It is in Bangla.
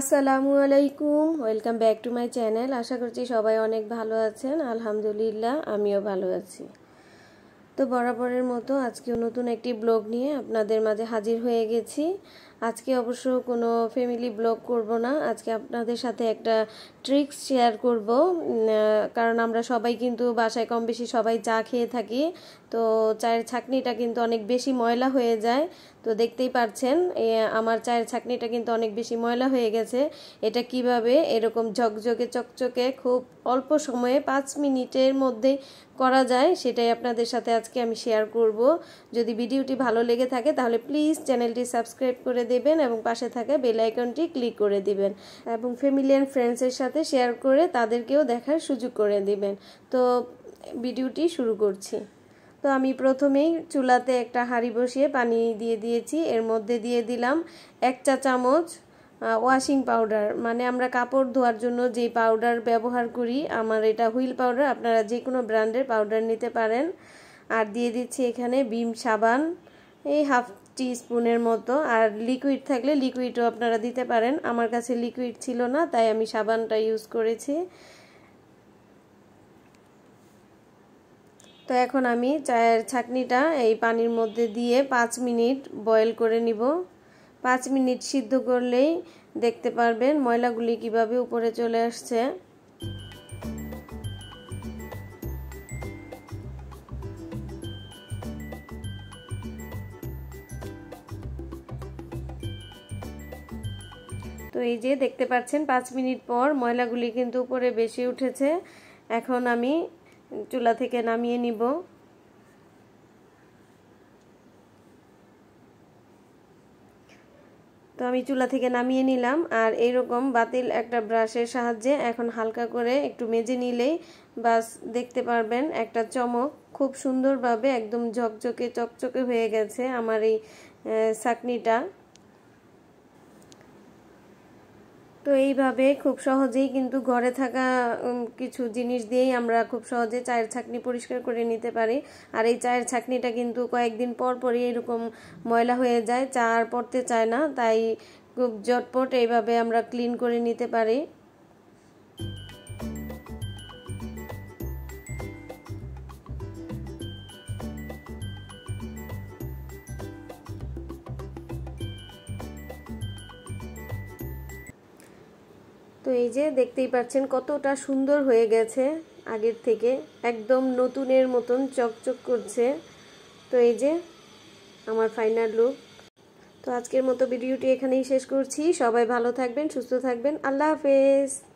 আসসালামু আলাইকুম welcome back to my channel আশা করছি সবাই অনেক ভালো আছেন আলহামদুলিল্লাহ আমিও ভালো আছি তো বরাবরের মতো আজকেও নতুন একটি ব্লগ নিয়ে আপনাদের মাঝে হাজির হয়ে গেছি আজকে অবশ্য কোনো ফ্যামিলি ব্লগ করব না আজকে আপনাদের সাথে একটা ট্রিক্স শেয়ার করব কারণ আমরা সবাই কিন্তু বাসায় কম বেশি সবাই চা খেয়ে থাকি তো চায়ের ছাকনিটা কিন্তু অনেক বেশি ময়লা হয়ে যায় তো দেখতেই পাচ্ছেন আমার চায়ের ছাকনিটা কিন্তু অনেক বেশি ময়লা হয়ে গেছে এটা কিভাবে এরকম ঝকঝকে চকচকে খুব অল্প সময়ে পাঁচ মিনিটের মধ্যে করা যায় সেটাই আপনাদের সাথে আজকে আমি শেয়ার করব যদি ভিডিওটি ভালো লেগে থাকে তাহলে প্লিজ চ্যানেলটি সাবস্ক্রাইব করে করে দেবেন এবং পাশে থাকা বেল আইকনটি ক্লিক করে দিবেন এবং ফ্যামিলি অ্যান্ড ফ্রেন্ডসের সাথে শেয়ার করে তাদেরকেও দেখার সুযোগ করে দিবেন তো ভিডিওটি শুরু করছি তো আমি প্রথমেই চুলাতে একটা হাঁড়ি বসিয়ে পানি দিয়ে দিয়েছি এর মধ্যে দিয়ে দিলাম এক চা চামচ ওয়াশিং পাউডার মানে আমরা কাপড় ধোয়ার জন্য যে পাউডার ব্যবহার করি আমার এটা হুইল পাউডার আপনারা যে কোনো ব্র্যান্ডের পাউডার নিতে পারেন আর দিয়ে দিচ্ছি এখানে বিম সাবান এই হাফ টি স্পুনের মতো আর লিকুইড থাকলে লিকুইডও আপনারা দিতে পারেন আমার কাছে লিকুইড ছিল না তাই আমি সাবানটা ইউজ করেছি তো এখন আমি চায়ের ছাকনিটা এই পানির মধ্যে দিয়ে পাঁচ মিনিট বয়েল করে নিব পাঁচ মিনিট সিদ্ধ করলেই দেখতে পারবেন ময়লাগুলি কিভাবে উপরে চলে আসছে তো এই যে দেখতে পাচ্ছেন পাঁচ মিনিট পর ময়লাগুলি কিন্তু উপরে বেশি উঠেছে এখন আমি চুলা থেকে নামিয়ে নিব তো আমি চুলা থেকে নামিয়ে নিলাম আর এইরকম বাতিল একটা ব্রাশের সাহায্যে এখন হালকা করে একটু মেজে নিলেই বাস দেখতে পারবেন একটা চমক খুব সুন্দরভাবে একদম ঝকঝকে চকচকে হয়ে গেছে আমার এই চাকনিটা তো এইভাবে খুব সহজেই কিন্তু ঘরে থাকা কিছু জিনিস দিয়েই আমরা খুব সহজে চায়ের ছাকনি পরিষ্কার করে নিতে পারি আর এই চায়ের ছাকনিটা কিন্তু কয়েকদিন পর পরই এরকম ময়লা হয়ে যায় চা আর পড়তে চায় না তাই খুব জটপট এইভাবে আমরা ক্লিন করে নিতে পারি তো এই যে দেখতেই পাচ্ছেন কতটা সুন্দর হয়ে গেছে আগের থেকে একদম নতুনের মতন চকচক করছে তো এই যে আমার ফাইনাল লুক তো আজকের মতো ভিডিওটি এখানেই শেষ করছি সবাই ভালো থাকবেন সুস্থ থাকবেন আল্লাহ হাফেজ